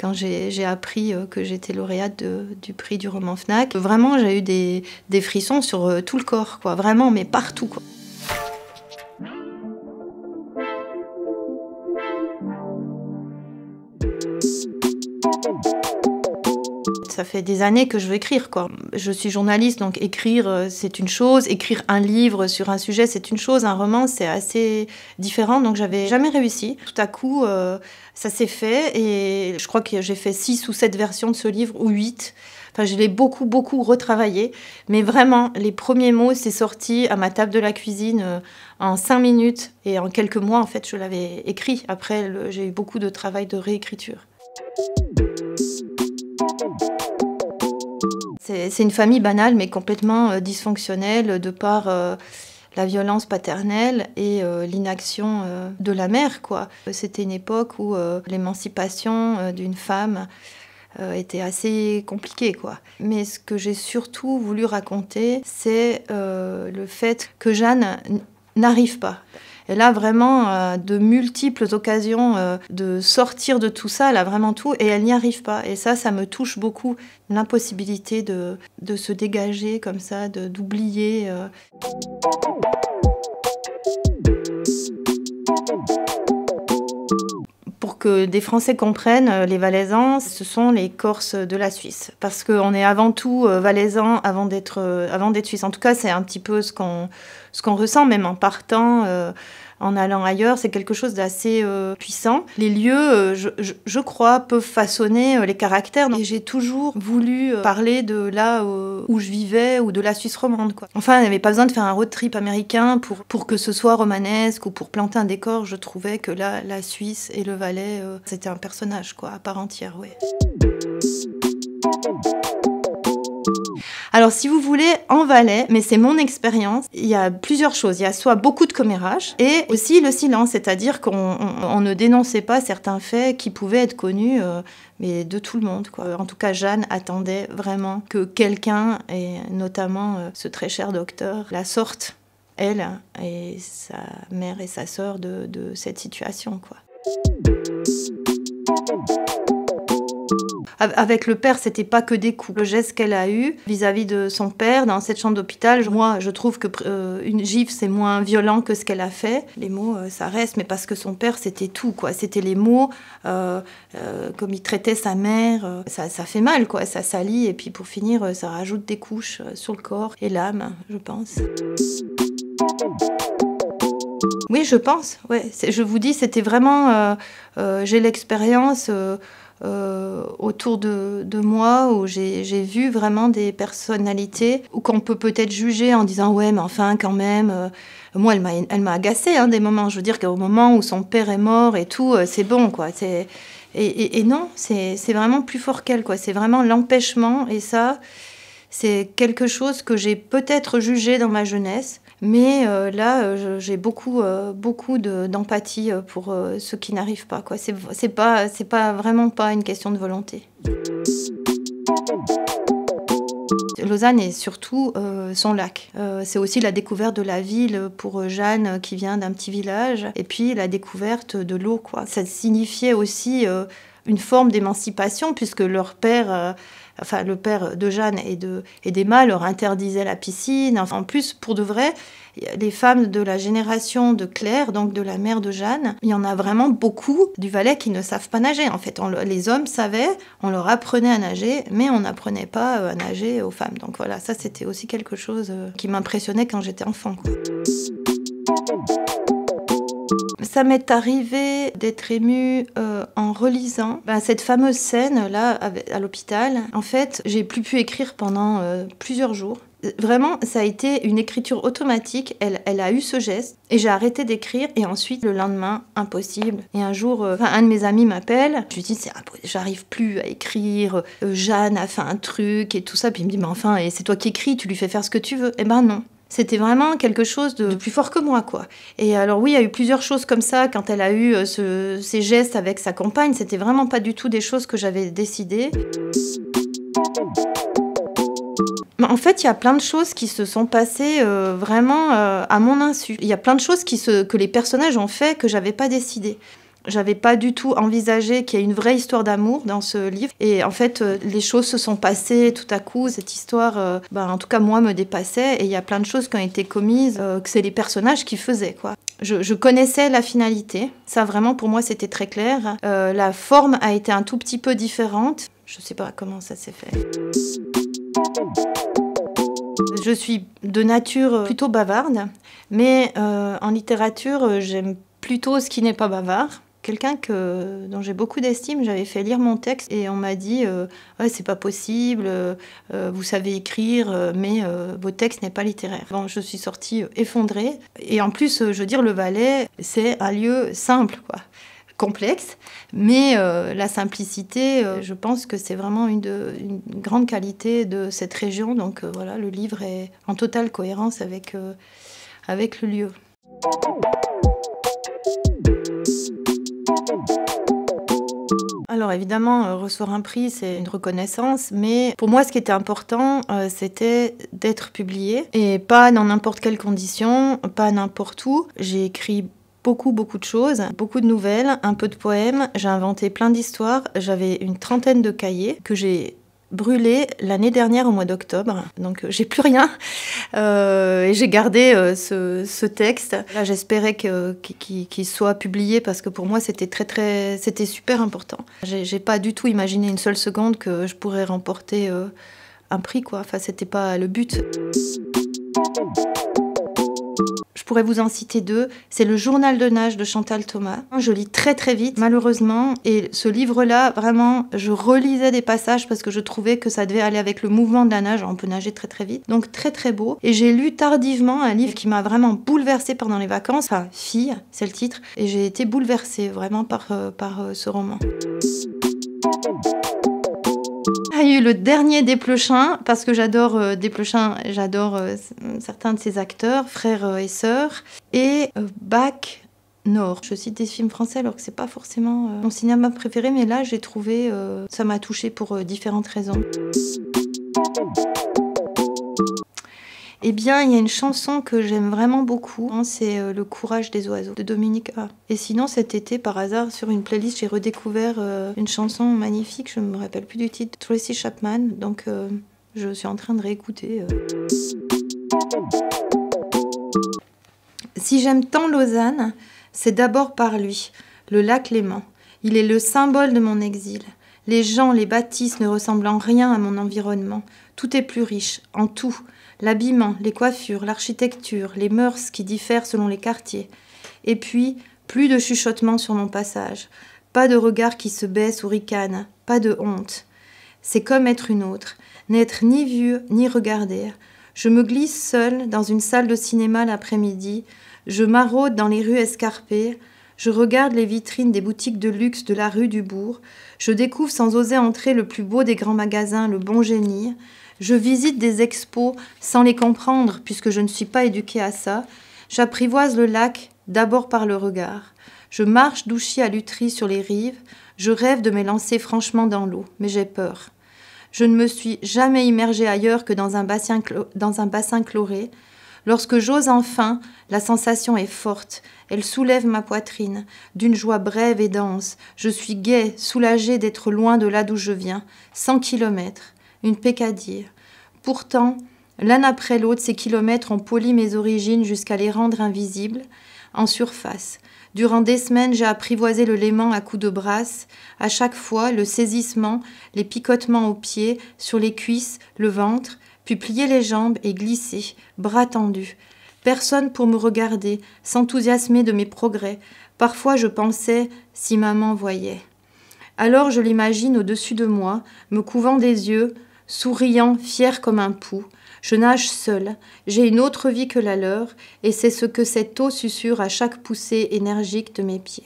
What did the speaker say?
quand j'ai appris euh, que j'étais lauréate du prix du roman FNAC. Vraiment, j'ai eu des, des, frissons sur euh, tout le corps, quoi, vraiment, mais partout. Quoi. ça fait des années que je veux écrire. Quoi. Je suis journaliste, donc écrire, euh, c'est une chose. Écrire un livre sur un sujet, c'est une chose. Un roman, c'est assez différent. Donc j'avais jamais réussi. Tout à coup, euh, ça s'est fait. Et je crois que j'ai fait six ou sept versions de ce livre, ou huit. Enfin, je l'ai beaucoup, beaucoup retravaillé. Mais vraiment, les premiers mots, c'est sorti à ma table de la cuisine euh, en cinq minutes. Et en quelques mois, en fait, je l'avais écrit. Après, j'ai eu beaucoup de travail de réécriture. C'est une famille banale mais complètement euh, dysfonctionnelle euh, de par euh, la violence paternelle et l'inaction de la mère. C'était une époque où l'émancipation d'une femme était assez compliquée. Mais ce que j'ai surtout voulu raconter, c'est le fait que Jeanne n'arrive pas. Elle a vraiment euh, de multiples occasions euh, de sortir de tout ça, elle a vraiment tout, et elle n'y arrive pas. Et ça, ça me touche beaucoup, l'impossibilité de, se dégager comme ça, d'oublier. Euh. Pour que des Français comprennent, les Valaisans, ce sont les Corses de la Suisse. Parce qu'on est avant tout Valaisans avant d'être Suisse. En tout cas, c'est un petit peu ce qu'on ressent, même en partant en allant ailleurs. C'est quelque chose d'assez euh, puissant. Les lieux, euh, je, crois, peuvent façonner euh, les caractères. Et j'ai toujours voulu parler de là où je vivais ou de la Suisse romande. Enfin, il n'y avait pas besoin de faire un road trip américain pour, pour que ce soit romanesque ou pour planter un décor. Je trouvais que là, la Suisse et le Valais, c'était un personnage quoi, à part entière. Alors si vous voulez, en Valais, mais c'est mon expérience, il y a plusieurs choses. Il y a soit beaucoup de commérages et aussi le silence, c'est-à-dire qu'on ne dénonçait pas certains faits qui pouvaient être connus. Euh, mais de tout le monde. En tout cas, Jeanne attendait vraiment que quelqu'un, et notamment euh, ce très cher docteur, la sorte, elle et sa mère et sa sœur, de, de cette situation. Quoi. Avec le père, c'était pas que des coups. Le geste qu'elle a eu vis-à-vis de son père dans cette chambre d'hôpital, moi, je trouve que euh, une gifle c'est moins violent que ce qu'elle a fait. Les mots, euh, ça reste, mais parce que son père, c'était tout, quoi. C'était les mots, euh, comme il traitait sa mère. Ça, fait mal, quoi. Ça salit, et puis pour finir, ça rajoute des couches sur le corps et l'âme, je pense. Oui, je pense. Ouais, je vous dis, c'était vraiment. J'ai l'expérience. Euh, autour de, moi où j'ai vu vraiment des personnalités où qu'on peut peut-être juger en disant ouais mais enfin quand même euh, moi elle m'a agacée hein, des moments je veux dire qu'au moment où son père est mort et tout euh, c'est bon quoi c'est et, et, et, non c'est vraiment plus fort qu'elle quoi c'est vraiment l'empêchement et ça c'est quelque chose que j'ai peut-être jugé dans ma jeunesse, mais euh, là, euh, j'ai beaucoup, euh, d'empathie pour ce qui n'arrive pas. Ce n'est pas, vraiment pas une question de volonté. Lausanne est surtout son lac. c'est aussi la découverte de la ville pour Jeanne qui vient d'un petit village et puis la découverte de l'eau. Ça signifiait aussi une forme d'émancipation, puisque leur père, euh, enfin le père de Jeanne et d'Emma leur interdisait la piscine. en plus, pour de vrai, les femmes de la génération de Claire, donc de la mère de Jeanne, il y en a vraiment beaucoup du Valais qui ne savent pas nager. En fait, on, les hommes savaient, on leur apprenait à nager, mais on n'apprenait pas euh, à nager aux femmes. Donc voilà, ça c'était aussi quelque chose euh, qui m'impressionnait quand j'étais enfant. Ça m'est arrivé d'être émue euh, en relisant ben, cette fameuse scène là à, l'hôpital. En fait, j'ai plus pu écrire pendant euh, plusieurs jours. Vraiment, ça a été une écriture automatique. Elle, a eu ce geste et j'ai arrêté d'écrire. Et ensuite, le lendemain, impossible. Et un jour, euh, un de mes amis m'appelle. Je lui dis, j'arrive plus à écrire. Jeanne a fait un truc et tout ça. Puis il me dit, mais enfin, c'est toi qui écris, tu lui fais faire ce que tu veux. Eh ben non. C'était vraiment quelque chose de, plus fort que moi, quoi. Et alors oui, il y a eu plusieurs choses comme ça quand elle a eu euh, ces gestes avec sa compagne. C'était vraiment pas du tout des choses que j'avais décidées. En fait, il y a plein de choses qui se sont passées euh, vraiment euh, à mon insu. Il y a plein de choses que les personnages ont fait que j'avais pas décidé. J'avais pas du tout envisagé qu'il y ait une vraie histoire d'amour dans ce livre. Et en fait, euh, les choses se sont passées tout à coup. Cette histoire, euh, ben, en tout cas, moi, me dépassait. Et il y a plein de choses qui ont été commises euh, que c'est les personnages qui faisaient, quoi. Je, connaissais la finalité. Ça, vraiment, pour moi, c'était très clair. la forme a été un tout petit peu différente. Je sais pas comment ça s'est fait. Je suis de nature plutôt bavarde, mais en littérature, j'aime plutôt ce qui n'est pas bavard. Quelqu'un que, dont j'ai beaucoup d'estime, j'avais fait lire mon texte et on m'a dit euh, c'est pas possible, euh, euh, vous savez écrire, mais vos textes n'est pas littéraire. Bon, je suis sortie effondrée. Et en plus, je veux dire, le Valais, c'est un lieu simple, complexe, mais la simplicité, je pense que c'est vraiment une, de, une, grande qualité de cette région. Donc voilà, le livre est en totale cohérence avec, avec le lieu. Alors évidemment, euh, recevoir un prix, c'est une reconnaissance, mais pour moi, ce qui était important, euh, c'était d'être publié et pas dans n'importe quelle condition, pas n'importe où. J'ai écrit beaucoup, beaucoup de choses, beaucoup de nouvelles, un peu de poèmes, j'ai inventé plein d'histoires, j'avais une trentaine de cahiers que j'ai brûlé l'année dernière au mois d'octobre. Donc euh, j'ai plus rien euh, et j'ai gardé euh, ce, texte. Là j'espérais qu'il soit publié parce que pour moi c'était très très c'était super important. J'ai pas du tout imaginé une seule seconde que je pourrais remporter un prix quoi. Enfin c'était pas le but pourrais vous en citer deux. C'est le journal de nage de Chantal Thomas. Je lis très très vite, malheureusement. Et ce livre-là, vraiment, je relisais des passages parce que je trouvais que ça devait aller avec le mouvement de la nage. On peut nager très très vite. Donc très très beau. Et j'ai lu tardivement un livre qui m'a vraiment bouleversée pendant les vacances. Enfin, Fille, c'est le titre. Et j'ai été bouleversée vraiment par, euh, par euh, ce roman le dernier Desplechin, parce que j'adore euh, j'adore euh, certains de ses acteurs, frères euh, et sœurs, et euh, Bac Nord. Je cite des films français alors que c'est pas forcément mon cinéma préféré, mais là j'ai trouvé, ça m'a touché pour différentes raisons. Eh bien, il y a une chanson que j'aime vraiment beaucoup, hein, c'est euh, Le courage des oiseaux de Dominique A. Et sinon, cet été, par hasard, sur une playlist, j'ai redécouvert euh, une chanson magnifique, je ne me rappelle plus du titre, Tracy Chapman. Donc, euh, je suis en train de réécouter. Si j'aime tant Lausanne, c'est d'abord par lui, le lac Léman. Il est le symbole de mon exil. Les gens, les bâtisses ne ressemblent en rien à mon environnement. Tout est plus riche, en tout. L'habillement, les coiffures, l'architecture, les mœurs qui diffèrent selon les quartiers. Et puis, plus de chuchotements sur mon passage. Pas de regard qui se baisse ou ricane. Pas de honte. C'est comme être une autre. N'être ni vieux, ni regardé. Je me glisse seule dans une salle de cinéma l'après-midi. Je maraude dans les rues escarpées. Je regarde les vitrines des boutiques de luxe de la rue du Bourg. Je découvre sans oser entrer le plus beau des grands magasins, le Bon Génie. Je visite des expos sans les comprendre puisque je ne suis pas éduquée à ça. J'apprivoise le lac d'abord par le regard. Je marche d'Ouchy à l'utrie sur les rives. Je rêve de me lancer franchement dans l'eau, mais j'ai peur. Je ne me suis jamais immergée ailleurs que dans un bassin, dans un bassin chloré. Lorsque j'ose enfin, la sensation est forte, elle soulève ma poitrine, d'une joie brève et dense, je suis gaie, soulagée d'être loin de là d'où je viens, cent kilomètres, une pécadille. Pourtant, l'un après l'autre, ces kilomètres ont poli mes origines jusqu'à les rendre invisibles, en surface. Durant des semaines, j'ai apprivoisé le léman à coups de brasse. À chaque fois, le saisissement, les picotements aux pieds, sur les cuisses, le ventre, puis plier les jambes et glisser, bras tendus. Personne pour me regarder, s'enthousiasmer de mes progrès. Parfois je pensais si maman voyait. Alors je l'imagine au-dessus de moi, me couvant des yeux, souriant, fier comme un pou. Je nage seule, j'ai une autre vie que la leur, et c'est ce que cette eau susurre à chaque poussée énergique de mes pieds.